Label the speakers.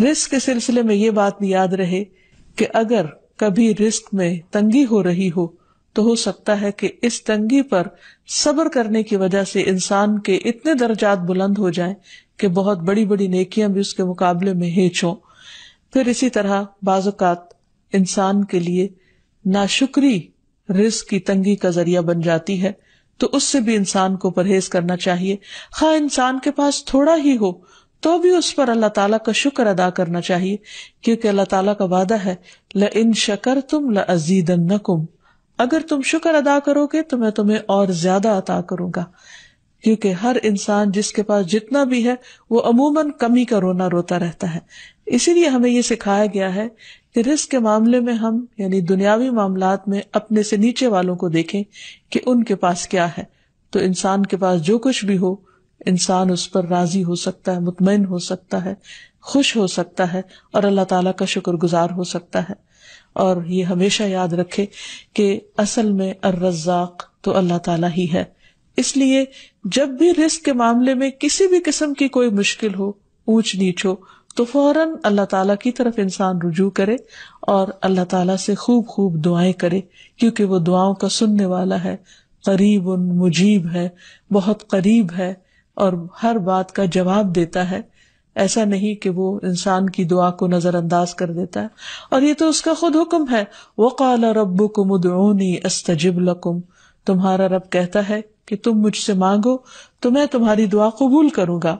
Speaker 1: risk के सिलसिले में ये बात याद रहे कि अगर कभी रिस्क में तंगी हो रही हो तो हो सकता है कि इस तंगी पर सब्र करने की वजह से इंसान के इतने दर्जात बुलंद हो जाए कि बहुत बड़ी बड़ी नेकियां भी उसके मुकाबले में हेच हो फिर इसी तरह बाजुकात इंसान के लिए नाशुक्री रिस्क की तंगी का जरिया बन जाती है तो उससे भी इंसान को परहेज करना चाहिए खा हाँ, इंसान के पास थोड़ा ही हो तो भी उस पर अल्लाह ताला का शुक्र अदा करना चाहिए क्योंकि अल्लाह ताला का वादा है ल इन शकर तुम ल अगर तुम शुक्र अदा करोगे तो मैं तुम्हें और ज्यादा अदा करूंगा क्योंकि हर इंसान जिसके पास जितना भी है वो अमूमन कमी का रोना रोता रहता है इसीलिए हमें ये सिखाया गया है कि रिस्क के मामले में हम यानी दुनियावी मामला में अपने से नीचे वालों को देखें कि उनके पास क्या है तो इंसान के पास जो कुछ भी हो इंसान उस पर राजी हो सकता है मुतमिन हो सकता है खुश हो सकता है और अल्लाह ताला का शुक्रगुजार हो सकता है और ये हमेशा याद रखे कि असल में अर्रजाक तो अल्लाह ताला ही है इसलिए जब भी रिस्क के मामले में किसी भी किस्म की कोई मुश्किल हो ऊंच नीच हो तो फौरन अल्लाह ताला की तरफ इंसान रुजू करे और अल्लाह ताला से खूब खूब दुआएं करे क्योंकि वो दुआओं का सुनने वाला है करीब उन मुजीब है बहुत करीब है और हर बात का जवाब देता है ऐसा नहीं कि वो इंसान की दुआ को नजरअंदाज कर देता है और ये तो उसका खुद हुक्म है वो काला रब कुम अस्तजिब लकुम तुम्हारा रब कहता है कि तुम मुझसे मांगो तो मैं तुम्हारी दुआ कबूल करूंगा